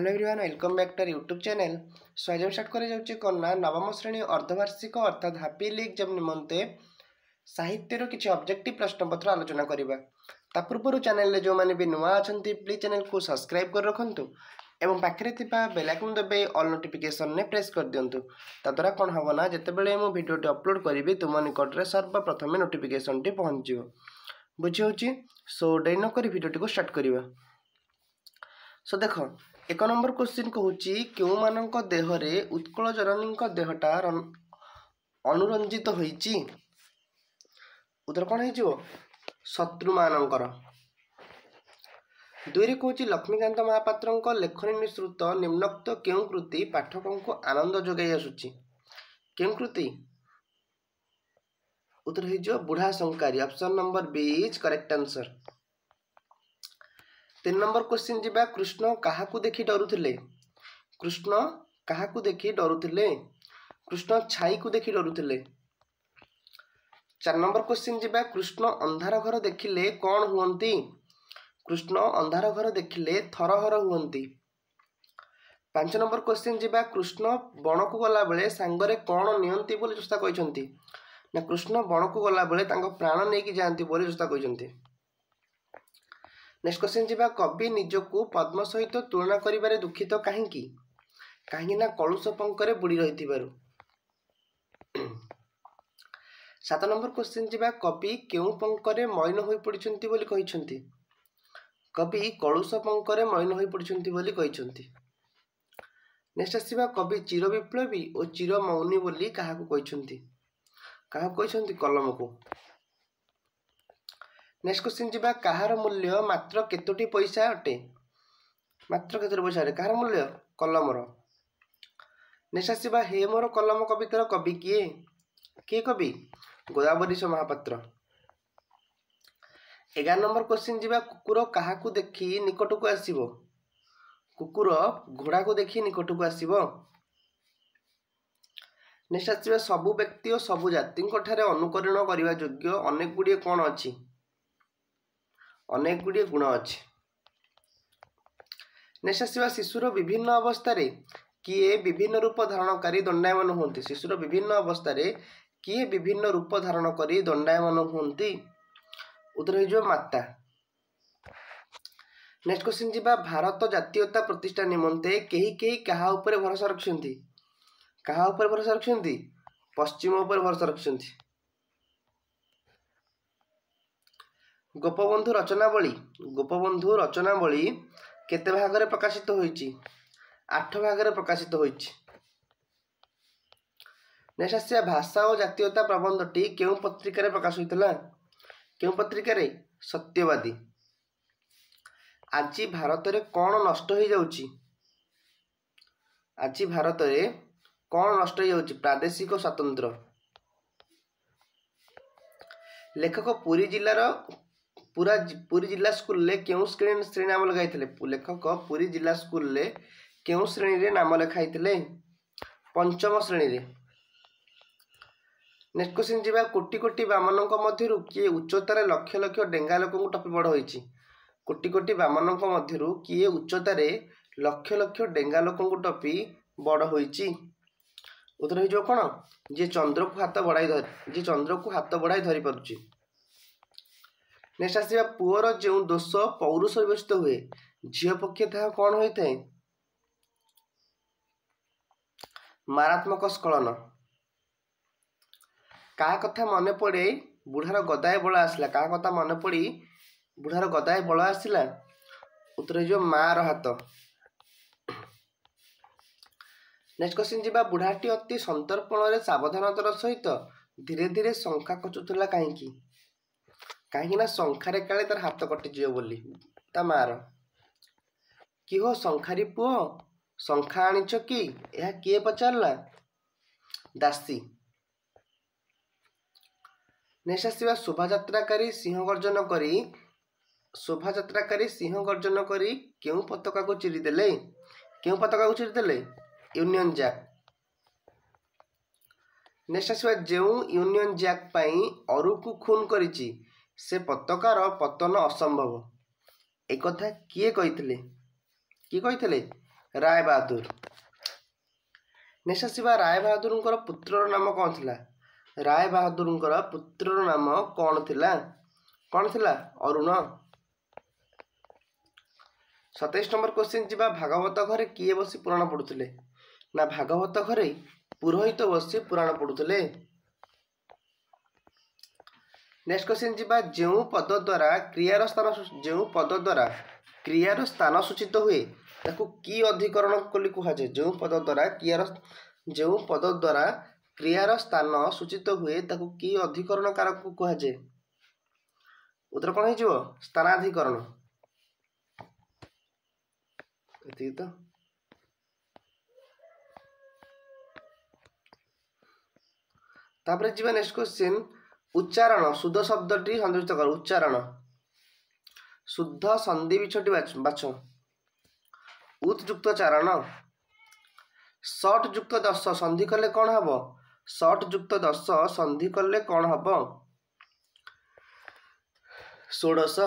hello everyone welcome back to YouTube channel so আজ আমি start করে যাচ্ছি কন্যা নবম শ্রেণী অর্ধবার্ষিক অর্থাৎ হাফি এক্সাম নিমন্তে সাহিত্যর কিছু অবজেক্টিভ প্রশ্নপত্র আলোচনা করা তা পূর্বর চ্যানেলে যে বি নূয়া অনেক প্লিজ চ্যানেলকে সবসক্রাইব করে রাখতু এবং পাখে থাকা বেলাইকন দেবে অল নোটিফিকেসনে প্রেস করে দিও তাদ্বারা কম হব না যেতবে মু ভিডিওটি অপলোড করবি তুম নিকটরে সর্বপ্রথমে নোটিফিকেসনটি পৌঁছব বুঝি হচ্ছে সো ডেরি নকি ভিডিওটি স্টার্ট করা সো দেখো ଏକ ନମ୍ବର କ୍ୱେଶ୍ଚିନ୍ କହୁଛି କେଉଁମାନଙ୍କ ଦେହରେ ଉତ୍କଳ ଜନନୀଙ୍କ ଦେହଟା ଅନୁରଞ୍ଜିତ ହୋଇଛି ଉତ୍ତର କ'ଣ ହେଇଯିବ ଶତ୍ରୁମାନଙ୍କର ଦୁଇରେ କହୁଛି ଲକ୍ଷ୍ମୀକାନ୍ତ ମହାପାତ୍ରଙ୍କ ଲେଖନୀ ମିଶ୍ରିତ ନିମ୍ନକ୍ତ କେଉଁ କୃତି ପାଠକଙ୍କୁ ଆନନ୍ଦ ଯୋଗାଇ ଆସୁଛି କେଉଁ କୃତି ଉତ୍ତର ହେଇଯିବ ବୁଢ଼ା ଶଙ୍କାରୀ option number B is correct answer ତିନି ନମ୍ବର କ୍ୱେଶ୍ଚିନ୍ ଯିବା କୃଷ୍ଣ କାହାକୁ ଦେଖି ଡରୁଥିଲେ କୃଷ୍ଣ କାହାକୁ ଦେଖି ଡରୁଥିଲେ କୃଷ୍ଣ ଛାଇକୁ ଦେଖି ଡରୁଥିଲେ ଚାରି ନମ୍ବର କ୍ୱେଶ୍ଚିନ୍ ଯିବା କୃଷ୍ଣ ଅନ୍ଧାର ଘର ଦେଖିଲେ କ'ଣ ହୁଅନ୍ତି କୃଷ୍ଣ ଅନ୍ଧାର ଘର ଦେଖିଲେ ଥରହର ହୁଅନ୍ତି ପାଞ୍ଚ ନମ୍ବର କ୍ୱେଶ୍ଚିନ୍ ଯିବା କୃଷ୍ଣ ବଣକୁ ଗଲାବେଳେ ସାଙ୍ଗରେ କ'ଣ ନିଅନ୍ତି ବୋଲି ଚେଷ୍ଟା କହିଛନ୍ତି ନା କୃଷ୍ଣ ବଣକୁ ଗଲାବେଳେ ତାଙ୍କ ପ୍ରାଣ ନେଇକି ଯାଆନ୍ତି ବୋଲି ଚେଷ୍ଟା କହିଛନ୍ତି ନେକ୍ସଟ କ୍ୱେଶ୍ଚିନ୍ ଯିବା କବି ନିଜକୁ ପଦ୍ମ ସହିତ ତୁଳନା କରିବାରେ ଦୁଃଖିତ କାହିଁକି କାହିଁକି ନା କଳୁଷ ପଙ୍କରେ ବୁଡ଼ି ରହିଥିବାରୁ ସାତ ନମ୍ବର କ୍ୱେଶ୍ଚିନ୍ ଯିବା କବି କେଉଁ ପଙ୍କରେ ମଇନ ହୋଇ ପଡ଼ିଛନ୍ତି ବୋଲି କହିଛନ୍ତି କବି କଳୁଷ ପଙ୍କରେ ମଇନ ହୋଇ ପଡ଼ିଛନ୍ତି ବୋଲି କହିଛନ୍ତି ନେକ୍ସଟ ଆସିବା କବି ଚିର ବିପ୍ଳବୀ ଓ ଚିର ମୌନୀ ବୋଲି କାହାକୁ କହିଛନ୍ତି କାହାକୁ କହିଛନ୍ତି କଲମକୁ ନେକ୍ସଟ କ୍ୱେଶ୍ଚିନ୍ ଯିବା କାହାର ମୂଲ୍ୟ ମାତ୍ର କେତୋଟି ପଇସା ଅଟେ ମାତ୍ର କେତୋଟି ପଇସା ଅଟେ କାହାର ମୂଲ୍ୟ କଲମର ନେକ୍ସଟ ଆସିବା ହେ ମୋର କଲମ କବିତାର କବି କିଏ କିଏ କବି ଗୋଦାବରୀଶ ମହାପାତ୍ର ଏଗାର ନମ୍ବର କ୍ୱେଶ୍ଚିନ୍ ଯିବା କୁକୁର କାହାକୁ ଦେଖି ନିକଟକୁ ଆସିବ କୁକୁର ଘୋଡ଼ାକୁ ଦେଖି ନିକଟକୁ ଆସିବ ନେକ୍ସଟ ଆସିବା ସବୁ ବ୍ୟକ୍ତି ଓ ସବୁ ଜାତିଙ୍କଠାରେ ଅନୁକରଣ କରିବା ଯୋଗ୍ୟ ଅନେକ ଗୁଡ଼ିଏ କ'ଣ ଅଛି ଅନେକ ଗୁଡ଼ିଏ ଗୁଣ ଅଛି ନେଶାସିବା ଶିଶୁର ବିଭିନ୍ନ ଅବସ୍ଥାରେ କିଏ ବିଭିନ୍ନ ରୂପ ଧାରଣକାରୀ ଦଣ୍ଡାୟମାନ ହୁଅନ୍ତି ଶିଶୁର ବିଭିନ୍ନ ଅବସ୍ଥାରେ କିଏ ବିଭିନ୍ନ ରୂପ ଧାରଣ କରି ଦଣ୍ଡାୟମାନ ହୁଅନ୍ତି ଉତ୍ତର ହେଇଯିବ ମାତା ନେକ୍ସଟ କ୍ୱେଶ୍ଚିନ୍ ଯିବା ଭାରତ ଜାତୀୟତା ପ୍ରତିଷ୍ଠା ନିମନ୍ତେ କେହି କେହି କାହା ଉପରେ ଭରସା ରଖିଛନ୍ତି କାହା ଉପରେ ଭରସା ରଖିଛନ୍ତି ପଶ୍ଚିମ ଉପରେ ଭରସା ରଖିଛନ୍ତି ଗୋପବନ୍ଧୁ ରଚନାବଳୀ ଗୋପବନ୍ଧୁ ରଚନାବଳୀ କେତେ ଭାଗରେ ପ୍ରକାଶିତ ହୋଇଛି ଆଠ ଭାଗରେ ପ୍ରକାଶିତ ହୋଇଛି ନେକ୍ସ୍ଟ ଆସିବା ଭାଷା ଓ ଜାତୀୟତା ପ୍ରବନ୍ଧଟି କେଉଁ ପତ୍ରିକାରେ ପ୍ରକାଶ ହୋଇଥିଲା କେଉଁ ପତ୍ରିକାରେ ସତ୍ୟବାଦୀ ଆଜି ଭାରତରେ କ'ଣ ନଷ୍ଟ ହୋଇଯାଉଛି ଆଜି ଭାରତରେ କ'ଣ ନଷ୍ଟ ହୋଇଯାଉଛି ପ୍ରାଦେଶିକ ସ୍ୱତନ୍ତ୍ର ଲେଖକ ପୁରୀ ଜିଲ୍ଲାର ପୁରା ପୁରୀ ଜିଲ୍ଲା ସ୍କୁଲରେ କେଉଁ ଶ୍ରେଣୀ ଶ୍ରେଣୀ ନାମ ଲେଖାଇଥିଲେ ଲେଖକ ପୁରୀ ଜିଲ୍ଲା ସ୍କୁଲରେ କେଉଁ ଶ୍ରେଣୀରେ ନାମ ଲେଖାଇଥିଲେ ପଞ୍ଚମ ଶ୍ରେଣୀରେ ନେକ୍ସଟ କ୍ୱେଶ୍ଚିନ୍ ଯିବା କୋଟି କୋଟି ବାମନଙ୍କ ମଧ୍ୟରୁ କିଏ ଉଚ୍ଚତାରେ ଲକ୍ଷ ଲକ୍ଷ ଡେଙ୍ଗା ଲୋକଙ୍କୁ ଟପି ବଡ଼ ହୋଇଛି କୋଟି କୋଟି ବାମନଙ୍କ ମଧ୍ୟରୁ କିଏ ଉଚ୍ଚତାରେ ଲକ୍ଷ ଲକ୍ଷ ଡେଙ୍ଗା ଲୋକଙ୍କୁ ଟପି ବଡ଼ ହୋଇଛି ଉତ୍ତର ହେଇଯିବ କ'ଣ ଯିଏ ଚନ୍ଦ୍ରକୁ ହାତ ବଢ଼ାଇ ଧରି ଯିଏ ଚନ୍ଦ୍ରକୁ ହାତ ବଢ଼ାଇ ଧରିପାରୁଛି ନେକ୍ସଟ ଆସିବା ପୁଅର ଯେଉଁ ଦୋଷ ପୌରୁଷରେ ବ୍ୟସ୍ତ ହୁଏ ଝିଅ ପକ୍ଷେ ତାହା କ'ଣ ହୋଇଥାଏ ମାରାତ୍ମକ ସ୍ଖଳନ କାହା କଥା ମନେ ପଡ଼େ ବୁଢ଼ାର ଗଦାଏ ବଳ ଆସିଲା କାହା କଥା ମନେ ପଡ଼ି ବୁଢ଼ାର ଗଦାଏ ବଳ ଆସିଲା ଉତ୍ତର ହେଇଯିବ ମାଆର ହାତ ନେକ୍ସଟ କ୍ୱେଶ୍ଚିନ୍ ଯିବା ବୁଢ଼ାଟି ଅତି ସନ୍ତର୍ପଣରେ ସାବଧାନତାର ସହିତ ଧୀରେ ଧୀରେ ଶଙ୍ଖା ଖୋଚୁଥିଲା କାହିଁକି କାହିଁକିନା ଶଙ୍ଖାରେ କାଳେ ତାର ହାତ କଟିଯିବ ବୋଲି ତା ମାଆର କି ହୋ ଶଙ୍ଖାରୀ ପୁଅ ଶଙ୍ଖା ଆଣିଛ କି ଏହା କିଏ ପଚାରିଲା ଦାସୀ ନେକ୍ସଟ ଆସିବା ଶୋଭାଯାତ୍ରାକାରୀ ସିଂହ ଗର୍ଜନ କରି ଶୋଭାଯାତ୍ରାକାରୀ ସିଂହ ଗର୍ଜନ କରି କେଉଁ ପତାକାକୁ ଚିରିଦେଲେ କେଉଁ ପତାକାକୁ ଚିରିଦେଲେ ୟୁନିୟନ ଜ୍ୟାକ୍ ନେକ୍ସଟ ଆସିବା ଯେଉଁ ୟୁନିୟନ ଜ୍ୟାକ୍ ପାଇଁ ଅରୁକୁ ଖୁନ୍ କରିଛି ସେ ପତାକାର ପତନ ଅସମ୍ଭବ ଏକଥା କିଏ କହିଥିଲେ କିଏ କହିଥିଲେ ରାୟ ବାହାଦୁର ନିଶାଶିବା ରାୟ ବାହାଦୁରଙ୍କର ପୁତ୍ରର ନାମ କ'ଣ ଥିଲା ରାୟ ବାହାଦୁରଙ୍କର ପୁତ୍ରର ନାମ କ'ଣ ଥିଲା କ'ଣ ଥିଲା ଅରୁଣ ସତେଇଶ ନମ୍ବର କୋଶ୍ଚିନ୍ ଯିବା ଭାଗବତ ଘରେ କିଏ ବସି ପୁରାଣ ପଢ଼ୁଥିଲେ ନା ଭାଗବତ ଘରେ ପୁରୋହିତ ବସି ପୁରାଣ ପଢ଼ୁଥିଲେ ନେକ୍ସଟ କ୍ୱେଶ୍ଚିନ୍ ଯିବା ଯେଉଁ ପଦ ଦ୍ୱାରା କ୍ରିୟାର ସ୍ଥାନ ଯେଉଁ ପଦ ଦ୍ୱାରା କ୍ରିୟାର ସ୍ଥାନ ସୂଚିତ ହୁଏ ତାକୁ କି ଅଧିକରଣ ବୋଲି କୁହାଯାଏ ଯେଉଁ ପଦ ଦ୍ୱାରା କ୍ରିୟାର ଯେଉଁ ପଦ ଦ୍ୱାରା କ୍ରିୟାର ସ୍ଥାନ ସୂଚିତ ହୁଏ ତାକୁ କି ଅଧିକରଣ କାରକକୁ କୁହାଯାଏ ଉତ୍ତର କ'ଣ ହେଇଯିବ ସ୍ଥାନାଧିକରଣ ଏତିକି ତ ତାପରେ ଯିବା ନେକ୍ସଟ କ୍ୱେଶ୍ଚିନ୍ ଉଚ୍ଚାରଣ ଶୁଦ୍ଧ ଶବ୍ଦଟି ସଂଯୁକ୍ତ କର ଉଚ୍ଚାରଣ ଶୁଦ୍ଧ ସନ୍ଧି ବିଛଟି ବାଛ ଉତ୍ଯୁକ୍ତ ଚାରଣ ସଟ୍ ଯୁକ୍ତ ଦଶ ସନ୍ଧି କଲେ କ'ଣ ହେବ ସଟ୍ ଯୁକ୍ତ ଦଶ ସନ୍ଧି କଲେ କ'ଣ ହେବ ଷୋଡ଼ଶ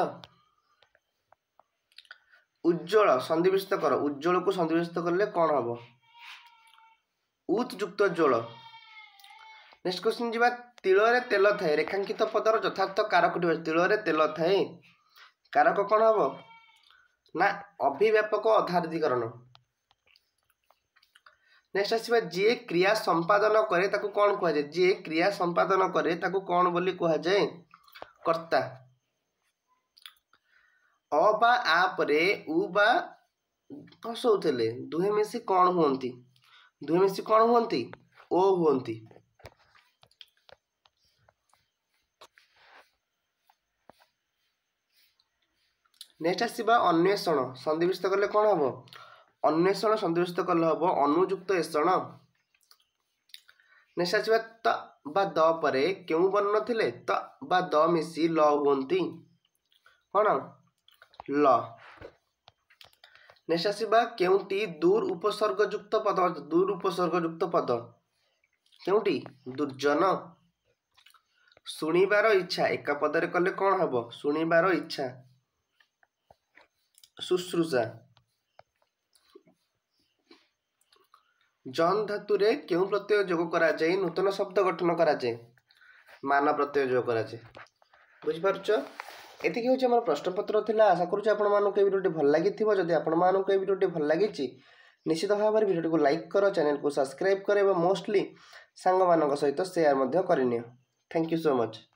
ଉଜ୍ଜଳ ସନ୍ଧିବିସ୍ତ କର ଉଜ୍ଜଳକୁ ସନ୍ଧିବିସ୍ତ କଲେ କ'ଣ ହେବ ଉତ୍ଯୁକ୍ତ ଜ୍ୱଳ ନେକ୍ସଟ କ୍ୱେଶ୍ଚିନ୍ ଯିବା ତିଳରେ ତେଲ ଥାଏ ରେଖାଙ୍କିତ ପଦର ଯଥାର୍ଥ କାରକଟି ତିଳରେ ତେଲ ଥାଏ କାରକ କ'ଣ ହେବ ନା ଅଭିବ୍ୟାପକ ଅଧାରିତୀକରଣ ନେକ୍ସଟ ଆସିବା ଯିଏ କ୍ରିୟା ସମ୍ପାଦନ କରେ ତାକୁ କ'ଣ କୁହାଯାଏ ଯିଏ କ୍ରିୟା ସମ୍ପାଦନ କରେ ତାକୁ କ'ଣ ବୋଲି କୁହାଯାଏ କର୍ତ୍ତା ଅ ବା ଆ ପରେ ଉ ବା ହସଉଥିଲେ ଦୁହେଁ ମିଶି କ'ଣ ହୁଅନ୍ତି ଦୁହେଁ ମିଶି କ'ଣ ହୁଅନ୍ତି ଓ ହୁଅନ୍ତି ନେକ୍ସଟ ଆସିବା ଅନ୍ୱେଷଣ ସନ୍ଧିବିଷ୍ଟ କଲେ କ'ଣ ହେବ ଅନ୍ୱେଷଣ ସନ୍ଧିବିଷ୍ଟ କଲେ ହେବ ଅନୁଯୁକ୍ତ ଏଷଣ ନେକ୍ସଟ ଆସିବା ତ ବା ଦ ପରେ କେଉଁ ବର୍ଣ୍ଣ ଥିଲେ ତ ବା ଦ ମିଶି ଲ ହୁଅନ୍ତି କ'ଣ ଲ ନେକ୍ସଟ ଆସିବା କେଉଁଟି ଦୁର୍ ଉପସର୍ଗଯୁକ୍ତ ପଦ ଦୁର୍ ଉପସର୍ଗଯୁକ୍ତ ପଦ କେଉଁଟି ଦୁର୍ଜନ ଶୁଣିବାର ଇଚ୍ଛା ଏକା ପଦରେ କଲେ କ'ଣ ହେବ ଶୁଣିବାର ଇଚ୍ଛା শুশ্রূষা ଜନ୍ ଧାତୁରେ କେଉଁ ପ୍ରତ୍ୟୟ ଯୋଗ କରାଯାଇ ନୂତନ ଶବ୍ଦ ଗଠନ କରାଯାଏ ମାନ ପ୍ରତ୍ୟୟ ଯୋଗ କରାଯାଏ ବୁଝିପାରୁଛ ଏତିକି ହେଉଛି ଆମର ପ୍ରଶ୍ନପତ୍ର ଥିଲା ଆଶା କରୁଛି ଆପଣମାନଙ୍କୁ ଏ ଭିଡ଼ିଓଟି ଭଲ ଲାଗିଥିବ ଯଦି ଆପଣମାନଙ୍କୁ ଏ ଭିଡ଼ିଓଟି ଭଲ ଲାଗିଛି ନିଶ୍ଚିତ ଭାବରେ ଭିଡ଼ିଓଟିକୁ ଲାଇକ୍ କର ଚ୍ୟାନେଲକୁ ସବସ୍କ୍ରାଇବ୍ କର ଏବଂ ମୋଷ୍ଟଲି ସାଙ୍ଗମାନଙ୍କ ସହିତ ସେୟାର ମଧ୍ୟ କରିନିଅ ଥ୍ୟାଙ୍କ ୟୁ ସୋ ମଚ୍